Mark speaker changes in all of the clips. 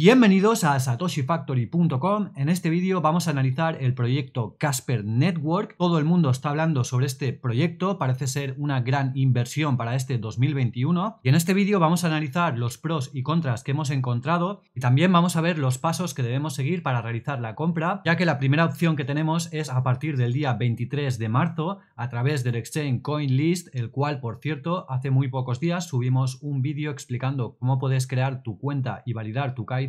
Speaker 1: Bienvenidos a satoshifactory.com. En este vídeo vamos a analizar el proyecto Casper Network. Todo el mundo está hablando sobre este proyecto, parece ser una gran inversión para este 2021. Y en este vídeo vamos a analizar los pros y contras que hemos encontrado y también vamos a ver los pasos que debemos seguir para realizar la compra, ya que la primera opción que tenemos es a partir del día 23 de marzo a través del exchange CoinList, el cual, por cierto, hace muy pocos días subimos un vídeo explicando cómo puedes crear tu cuenta y validar tu CAI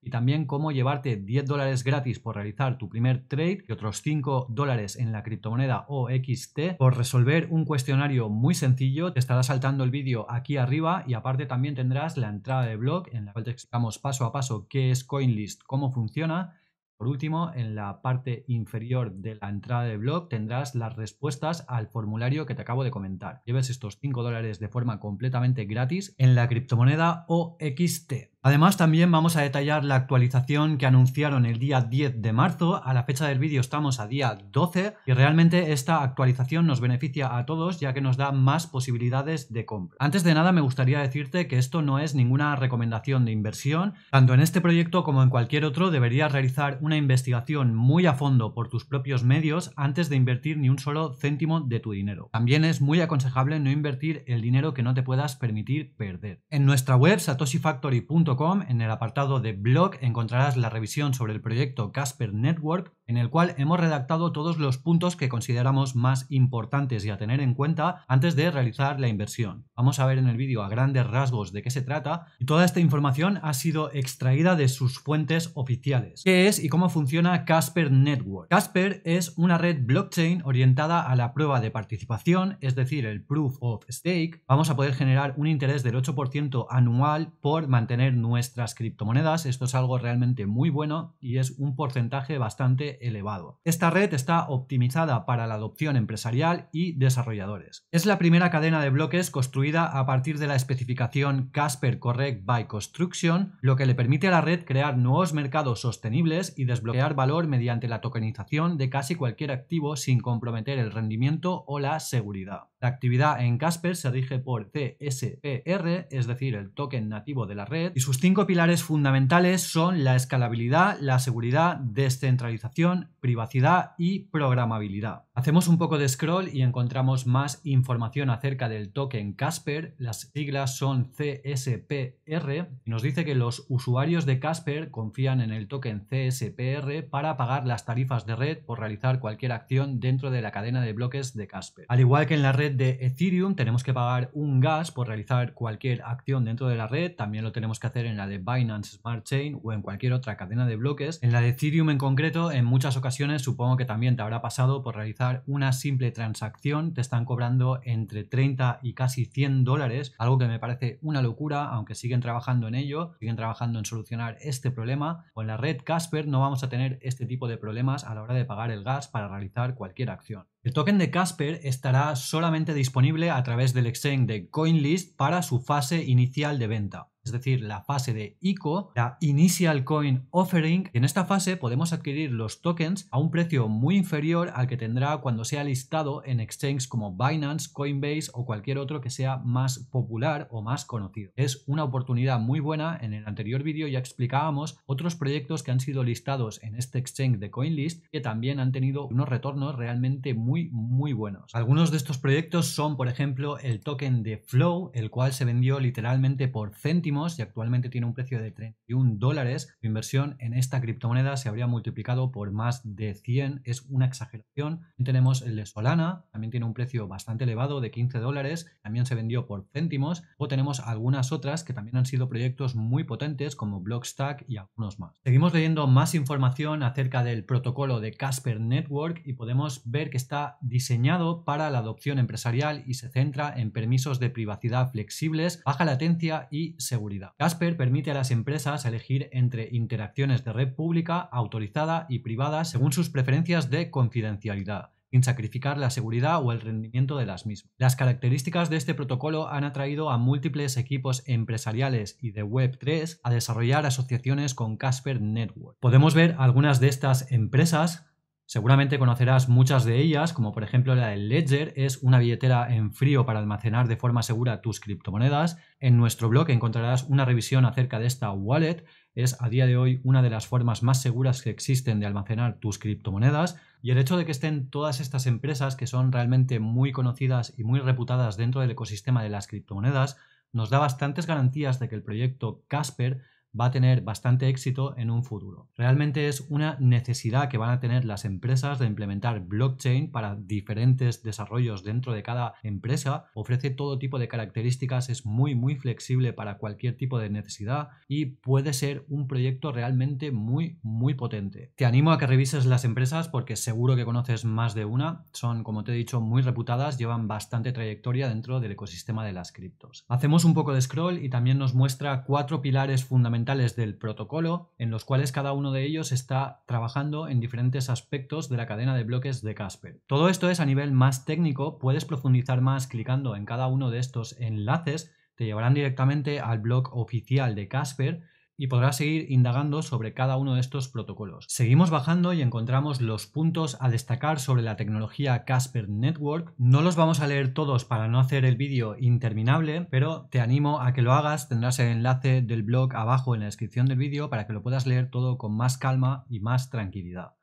Speaker 1: y también cómo llevarte 10 dólares gratis por realizar tu primer trade y otros 5 dólares en la criptomoneda OXT por resolver un cuestionario muy sencillo. Te estará saltando el vídeo aquí arriba y aparte también tendrás la entrada de blog en la cual te explicamos paso a paso qué es CoinList, cómo funciona. Por último, en la parte inferior de la entrada de blog tendrás las respuestas al formulario que te acabo de comentar. Lleves estos 5 dólares de forma completamente gratis en la criptomoneda OXT. Además, también vamos a detallar la actualización que anunciaron el día 10 de marzo. A la fecha del vídeo estamos a día 12 y realmente esta actualización nos beneficia a todos ya que nos da más posibilidades de compra. Antes de nada, me gustaría decirte que esto no es ninguna recomendación de inversión. Tanto en este proyecto como en cualquier otro, deberías realizar una investigación muy a fondo por tus propios medios antes de invertir ni un solo céntimo de tu dinero. También es muy aconsejable no invertir el dinero que no te puedas permitir perder. En nuestra web satoshifactory.com en el apartado de blog encontrarás la revisión sobre el proyecto Casper Network en el cual hemos redactado todos los puntos que consideramos más importantes y a tener en cuenta antes de realizar la inversión. Vamos a ver en el vídeo a grandes rasgos de qué se trata y toda esta información ha sido extraída de sus fuentes oficiales. ¿Qué es y cómo funciona Casper Network? Casper es una red blockchain orientada a la prueba de participación, es decir, el proof of stake. Vamos a poder generar un interés del 8% anual por mantener nuestras criptomonedas. Esto es algo realmente muy bueno y es un porcentaje bastante elevado. Esta red está optimizada para la adopción empresarial y desarrolladores. Es la primera cadena de bloques construida a partir de la especificación Casper Correct by Construction, lo que le permite a la red crear nuevos mercados sostenibles y desbloquear valor mediante la tokenización de casi cualquier activo sin comprometer el rendimiento o la seguridad. La actividad en Casper se rige por CSPR, e es decir, el token nativo de la red, y sus cinco pilares fundamentales son la escalabilidad, la seguridad, descentralización, privacidad y programabilidad. Hacemos un poco de scroll y encontramos más información acerca del token Casper. Las siglas son CSPR y nos dice que los usuarios de Casper confían en el token CSPR para pagar las tarifas de red por realizar cualquier acción dentro de la cadena de bloques de Casper. Al igual que en la red de Ethereum tenemos que pagar un gas por realizar cualquier acción dentro de la red, también lo tenemos que hacer en la de Binance Smart Chain o en cualquier otra cadena de bloques. En la de Ethereum en concreto, en muchas ocasiones supongo que también te habrá pasado por realizar una simple transacción, te están cobrando entre 30 y casi 100 dólares, algo que me parece una locura, aunque siguen trabajando en ello, siguen trabajando en solucionar este problema. Con la red Casper no vamos a tener este tipo de problemas a la hora de pagar el gas para realizar cualquier acción. El token de Casper estará solamente disponible a través del exchange de CoinList para su fase inicial de venta es decir, la fase de ICO, la Initial Coin Offering. En esta fase podemos adquirir los tokens a un precio muy inferior al que tendrá cuando sea listado en exchanges como Binance, Coinbase o cualquier otro que sea más popular o más conocido. Es una oportunidad muy buena. En el anterior vídeo ya explicábamos otros proyectos que han sido listados en este exchange de CoinList que también han tenido unos retornos realmente muy, muy buenos. Algunos de estos proyectos son, por ejemplo, el token de Flow, el cual se vendió literalmente por céntimos y actualmente tiene un precio de 31 dólares, Su inversión en esta criptomoneda se habría multiplicado por más de 100. Es una exageración. tenemos el de Solana, también tiene un precio bastante elevado de 15 dólares, también se vendió por céntimos. O tenemos algunas otras que también han sido proyectos muy potentes como Blockstack y algunos más. Seguimos leyendo más información acerca del protocolo de Casper Network y podemos ver que está diseñado para la adopción empresarial y se centra en permisos de privacidad flexibles, baja latencia y seguridad Casper permite a las empresas elegir entre interacciones de red pública, autorizada y privada según sus preferencias de confidencialidad sin sacrificar la seguridad o el rendimiento de las mismas. Las características de este protocolo han atraído a múltiples equipos empresariales y de Web3 a desarrollar asociaciones con Casper Network. Podemos ver algunas de estas empresas Seguramente conocerás muchas de ellas, como por ejemplo la del Ledger, es una billetera en frío para almacenar de forma segura tus criptomonedas. En nuestro blog encontrarás una revisión acerca de esta wallet, es a día de hoy una de las formas más seguras que existen de almacenar tus criptomonedas. Y el hecho de que estén todas estas empresas que son realmente muy conocidas y muy reputadas dentro del ecosistema de las criptomonedas, nos da bastantes garantías de que el proyecto Casper va a tener bastante éxito en un futuro. Realmente es una necesidad que van a tener las empresas de implementar blockchain para diferentes desarrollos dentro de cada empresa. Ofrece todo tipo de características, es muy muy flexible para cualquier tipo de necesidad y puede ser un proyecto realmente muy muy potente. Te animo a que revises las empresas porque seguro que conoces más de una. Son, como te he dicho, muy reputadas, llevan bastante trayectoria dentro del ecosistema de las criptos. Hacemos un poco de scroll y también nos muestra cuatro pilares fundamentales del protocolo en los cuales cada uno de ellos está trabajando en diferentes aspectos de la cadena de bloques de Casper. Todo esto es a nivel más técnico, puedes profundizar más clicando en cada uno de estos enlaces, te llevarán directamente al blog oficial de Casper y podrás seguir indagando sobre cada uno de estos protocolos. Seguimos bajando y encontramos los puntos a destacar sobre la tecnología Casper Network. No los vamos a leer todos para no hacer el vídeo interminable, pero te animo a que lo hagas. Tendrás el enlace del blog abajo en la descripción del vídeo para que lo puedas leer todo con más calma y más tranquilidad.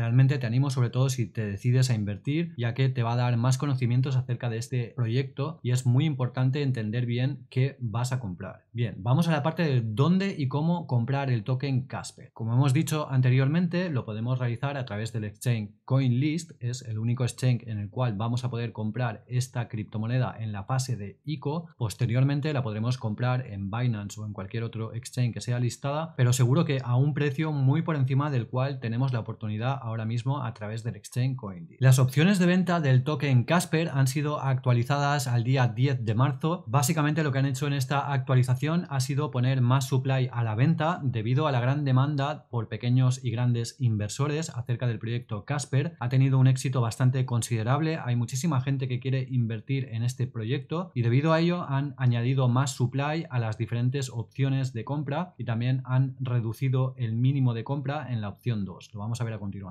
Speaker 1: Realmente te animo sobre todo si te decides a invertir, ya que te va a dar más conocimientos acerca de este proyecto y es muy importante entender bien qué vas a comprar. Bien, vamos a la parte de dónde y cómo comprar el token Casper. Como hemos dicho anteriormente, lo podemos realizar a través del exchange CoinList, es el único exchange en el cual vamos a poder comprar esta criptomoneda en la fase de ICO. Posteriormente la podremos comprar en Binance o en cualquier otro exchange que sea listada, pero seguro que a un precio muy por encima del cual tenemos la oportunidad ahora mismo a través del exchange coin. Las opciones de venta del token Casper han sido actualizadas al día 10 de marzo. Básicamente lo que han hecho en esta actualización ha sido poner más supply a la venta debido a la gran demanda por pequeños y grandes inversores acerca del proyecto Casper. Ha tenido un éxito bastante considerable, hay muchísima gente que quiere invertir en este proyecto y debido a ello han añadido más supply a las diferentes opciones de compra y también han reducido el mínimo de compra en la opción 2. Lo vamos a ver a continuación.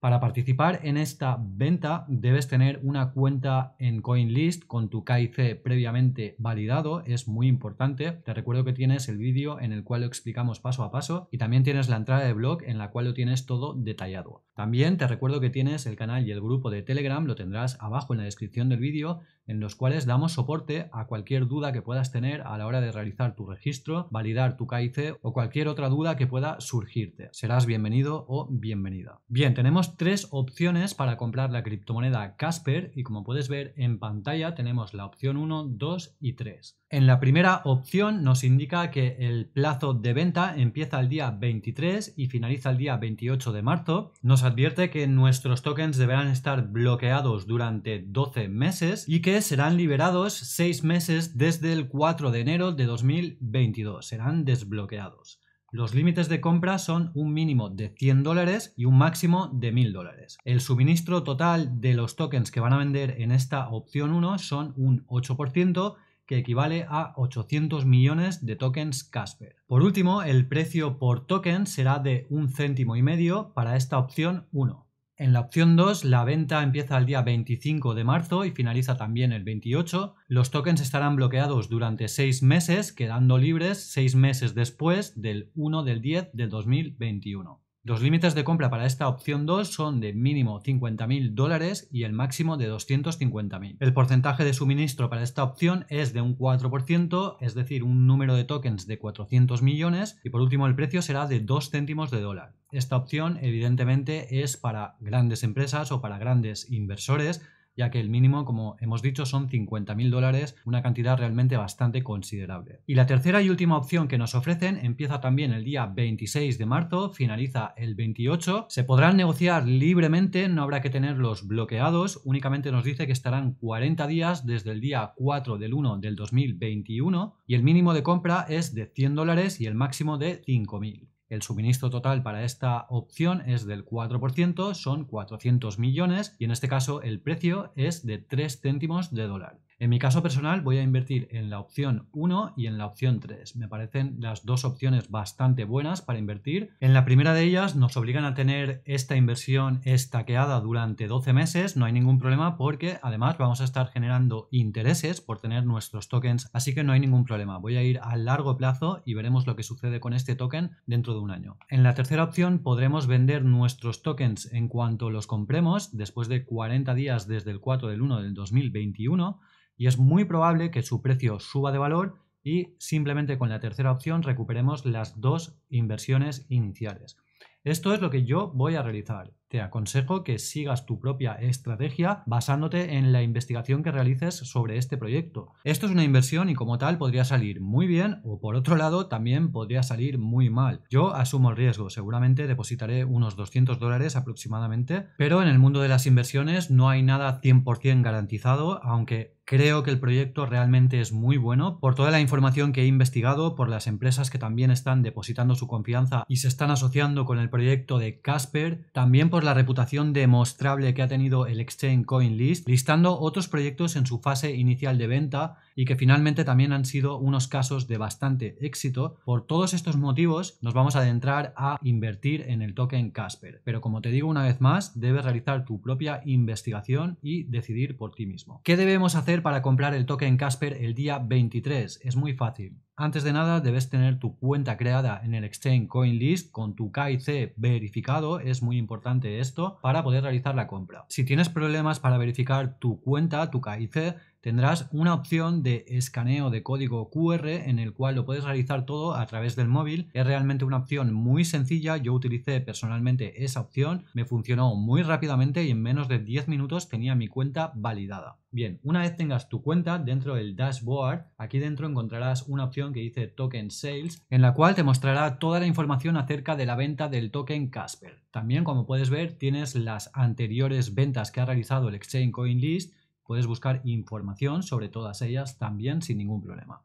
Speaker 1: Para participar en esta venta debes tener una cuenta en CoinList con tu KIC previamente validado, es muy importante. Te recuerdo que tienes el vídeo en el cual lo explicamos paso a paso y también tienes la entrada de blog en la cual lo tienes todo detallado. También te recuerdo que tienes el canal y el grupo de Telegram, lo tendrás abajo en la descripción del vídeo, en los cuales damos soporte a cualquier duda que puedas tener a la hora de realizar tu registro, validar tu KIC o cualquier otra duda que pueda surgirte. Serás bienvenido o bienvenida. Bien, tenemos tres opciones para comprar la criptomoneda Casper y como puedes ver en pantalla tenemos la opción 1, 2 y 3. En la primera opción nos indica que el plazo de venta empieza el día 23 y finaliza el día 28 de marzo advierte que nuestros tokens deberán estar bloqueados durante 12 meses y que serán liberados 6 meses desde el 4 de enero de 2022. Serán desbloqueados. Los límites de compra son un mínimo de 100 dólares y un máximo de 1000 dólares. El suministro total de los tokens que van a vender en esta opción 1 son un 8% que equivale a 800 millones de tokens Casper. Por último, el precio por token será de un céntimo y medio para esta opción 1. En la opción 2, la venta empieza el día 25 de marzo y finaliza también el 28. Los tokens estarán bloqueados durante 6 meses, quedando libres 6 meses después del 1 del 10 del 2021. Los límites de compra para esta opción 2 son de mínimo 50.000 dólares y el máximo de 250.000. El porcentaje de suministro para esta opción es de un 4%, es decir, un número de tokens de 400 millones y por último el precio será de 2 céntimos de dólar. Esta opción evidentemente es para grandes empresas o para grandes inversores ya que el mínimo, como hemos dicho, son 50.000 dólares, una cantidad realmente bastante considerable. Y la tercera y última opción que nos ofrecen empieza también el día 26 de marzo, finaliza el 28, se podrán negociar libremente, no habrá que tenerlos bloqueados, únicamente nos dice que estarán 40 días desde el día 4 del 1 del 2021 y el mínimo de compra es de 100 dólares y el máximo de 5.000. El suministro total para esta opción es del 4%, son 400 millones y en este caso el precio es de 3 céntimos de dólar. En mi caso personal voy a invertir en la opción 1 y en la opción 3. Me parecen las dos opciones bastante buenas para invertir. En la primera de ellas nos obligan a tener esta inversión estaqueada durante 12 meses, no hay ningún problema porque además vamos a estar generando intereses por tener nuestros tokens, así que no hay ningún problema. Voy a ir a largo plazo y veremos lo que sucede con este token dentro de un año. En la tercera opción podremos vender nuestros tokens en cuanto los compremos después de 40 días desde el 4 del 1 del 2021 y es muy probable que su precio suba de valor y simplemente con la tercera opción recuperemos las dos inversiones iniciales. Esto es lo que yo voy a realizar. Te aconsejo que sigas tu propia estrategia basándote en la investigación que realices sobre este proyecto. Esto es una inversión y como tal podría salir muy bien o por otro lado también podría salir muy mal. Yo asumo el riesgo, seguramente depositaré unos 200 dólares aproximadamente, pero en el mundo de las inversiones no hay nada 100% garantizado, aunque Creo que el proyecto realmente es muy bueno por toda la información que he investigado, por las empresas que también están depositando su confianza y se están asociando con el proyecto de Casper, también por la reputación demostrable que ha tenido el Exchange List, listando otros proyectos en su fase inicial de venta y que finalmente también han sido unos casos de bastante éxito. Por todos estos motivos nos vamos a adentrar a invertir en el token Casper, pero como te digo una vez más, debes realizar tu propia investigación y decidir por ti mismo. ¿Qué debemos hacer? para comprar el token Casper el día 23? Es muy fácil. Antes de nada, debes tener tu cuenta creada en el exchange CoinList con tu KIC verificado, es muy importante esto, para poder realizar la compra. Si tienes problemas para verificar tu cuenta, tu KIC, tendrás una opción de escaneo de código QR en el cual lo puedes realizar todo a través del móvil. Es realmente una opción muy sencilla, yo utilicé personalmente esa opción, me funcionó muy rápidamente y en menos de 10 minutos tenía mi cuenta validada. Bien, una vez tengas tu cuenta dentro del dashboard, aquí dentro encontrarás una opción que dice Token Sales, en la cual te mostrará toda la información acerca de la venta del token Casper. También, como puedes ver, tienes las anteriores ventas que ha realizado el Exchange Coin List. Puedes buscar información sobre todas ellas también sin ningún problema.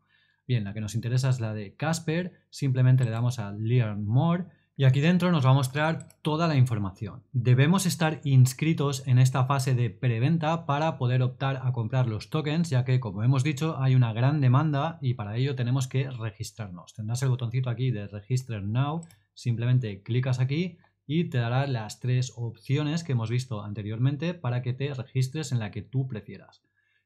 Speaker 1: Bien, la que nos interesa es la de Casper. Simplemente le damos a Learn More y aquí dentro nos va a mostrar toda la información. Debemos estar inscritos en esta fase de preventa para poder optar a comprar los tokens, ya que como hemos dicho hay una gran demanda y para ello tenemos que registrarnos. Tendrás el botoncito aquí de Register Now, simplemente clicas aquí y te dará las tres opciones que hemos visto anteriormente para que te registres en la que tú prefieras.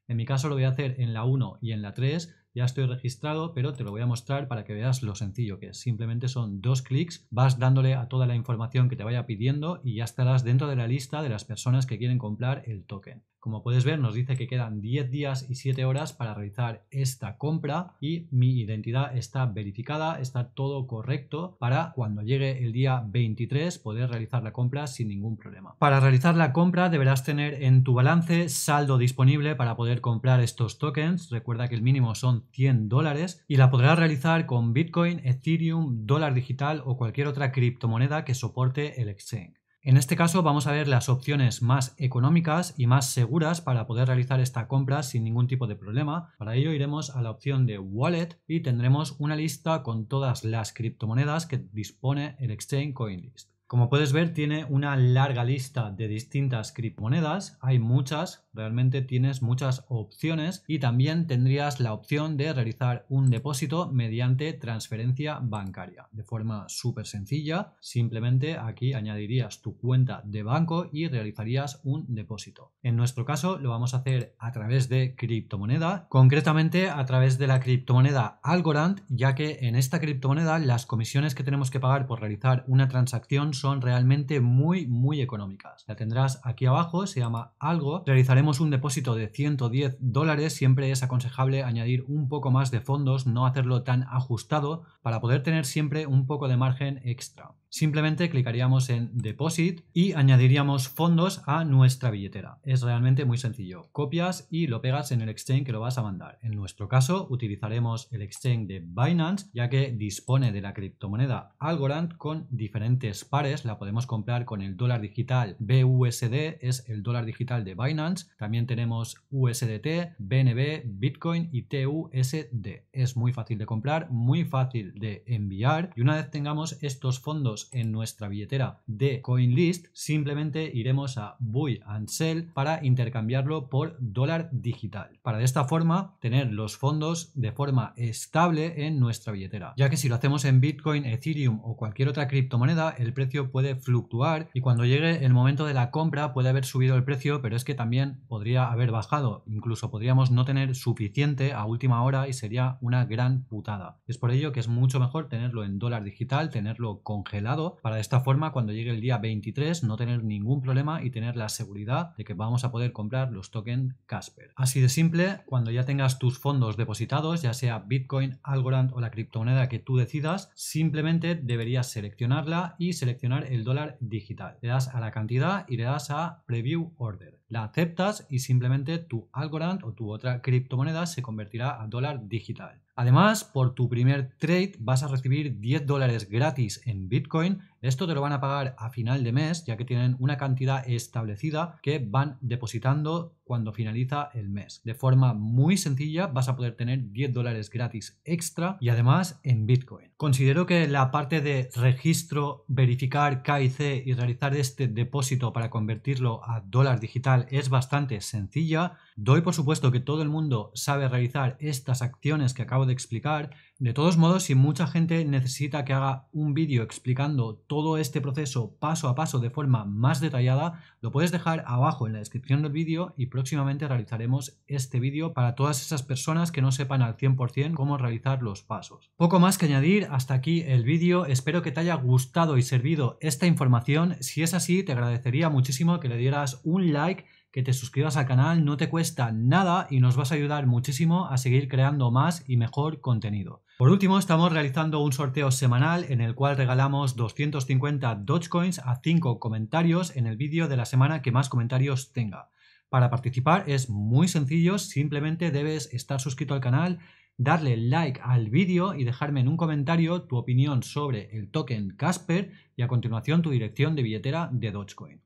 Speaker 1: En mi caso lo voy a hacer en la 1 y en la 3 ya estoy registrado, pero te lo voy a mostrar para que veas lo sencillo que es. Simplemente son dos clics, vas dándole a toda la información que te vaya pidiendo y ya estarás dentro de la lista de las personas que quieren comprar el token. Como puedes ver, nos dice que quedan 10 días y 7 horas para realizar esta compra y mi identidad está verificada, está todo correcto para cuando llegue el día 23 poder realizar la compra sin ningún problema. Para realizar la compra deberás tener en tu balance saldo disponible para poder comprar estos tokens. Recuerda que el mínimo son 100 dólares y la podrás realizar con Bitcoin, Ethereum, dólar digital o cualquier otra criptomoneda que soporte el exchange. En este caso vamos a ver las opciones más económicas y más seguras para poder realizar esta compra sin ningún tipo de problema. Para ello iremos a la opción de Wallet y tendremos una lista con todas las criptomonedas que dispone el Exchange CoinList. Como puedes ver, tiene una larga lista de distintas criptomonedas, hay muchas, realmente tienes muchas opciones y también tendrías la opción de realizar un depósito mediante transferencia bancaria. De forma súper sencilla, simplemente aquí añadirías tu cuenta de banco y realizarías un depósito. En nuestro caso lo vamos a hacer a través de criptomoneda, concretamente a través de la criptomoneda Algorand, ya que en esta criptomoneda las comisiones que tenemos que pagar por realizar una transacción son realmente muy, muy económicas. La tendrás aquí abajo, se llama algo. Realizaremos un depósito de 110 dólares. Siempre es aconsejable añadir un poco más de fondos, no hacerlo tan ajustado para poder tener siempre un poco de margen extra simplemente clicaríamos en Deposit y añadiríamos fondos a nuestra billetera. Es realmente muy sencillo. Copias y lo pegas en el exchange que lo vas a mandar. En nuestro caso utilizaremos el exchange de Binance ya que dispone de la criptomoneda Algorand con diferentes pares. La podemos comprar con el dólar digital BUSD, es el dólar digital de Binance. También tenemos USDT, BNB, Bitcoin y TUSD. Es muy fácil de comprar, muy fácil de enviar y una vez tengamos estos fondos en nuestra billetera de CoinList, simplemente iremos a Buy and Sell para intercambiarlo por dólar digital. Para de esta forma tener los fondos de forma estable en nuestra billetera, ya que si lo hacemos en Bitcoin, Ethereum o cualquier otra criptomoneda, el precio puede fluctuar y cuando llegue el momento de la compra puede haber subido el precio, pero es que también podría haber bajado, incluso podríamos no tener suficiente a última hora y sería una gran putada. Es por ello que es mucho mejor tenerlo en dólar digital, tenerlo congelado para de esta forma cuando llegue el día 23 no tener ningún problema y tener la seguridad de que vamos a poder comprar los tokens Casper. Así de simple, cuando ya tengas tus fondos depositados, ya sea Bitcoin, Algorand o la criptomoneda que tú decidas, simplemente deberías seleccionarla y seleccionar el dólar digital. Le das a la cantidad y le das a Preview Order la aceptas y simplemente tu Algorand o tu otra criptomoneda se convertirá a dólar digital. Además, por tu primer trade vas a recibir 10 dólares gratis en Bitcoin esto te lo van a pagar a final de mes, ya que tienen una cantidad establecida que van depositando cuando finaliza el mes. De forma muy sencilla vas a poder tener 10 dólares gratis extra y además en Bitcoin. Considero que la parte de registro, verificar C y realizar este depósito para convertirlo a dólar digital es bastante sencilla. Doy por supuesto que todo el mundo sabe realizar estas acciones que acabo de explicar, de todos modos, si mucha gente necesita que haga un vídeo explicando todo este proceso paso a paso de forma más detallada, lo puedes dejar abajo en la descripción del vídeo y próximamente realizaremos este vídeo para todas esas personas que no sepan al 100% cómo realizar los pasos. Poco más que añadir, hasta aquí el vídeo, espero que te haya gustado y servido esta información, si es así te agradecería muchísimo que le dieras un like que te suscribas al canal, no te cuesta nada y nos vas a ayudar muchísimo a seguir creando más y mejor contenido. Por último, estamos realizando un sorteo semanal en el cual regalamos 250 Dogecoins a 5 comentarios en el vídeo de la semana que más comentarios tenga. Para participar es muy sencillo, simplemente debes estar suscrito al canal, darle like al vídeo y dejarme en un comentario tu opinión sobre el token Casper y a continuación tu dirección de billetera de Dogecoin.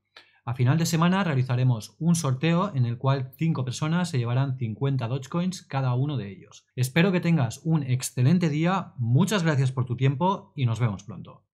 Speaker 1: A final de semana realizaremos un sorteo en el cual 5 personas se llevarán 50 Dogecoins cada uno de ellos. Espero que tengas un excelente día, muchas gracias por tu tiempo y nos vemos pronto.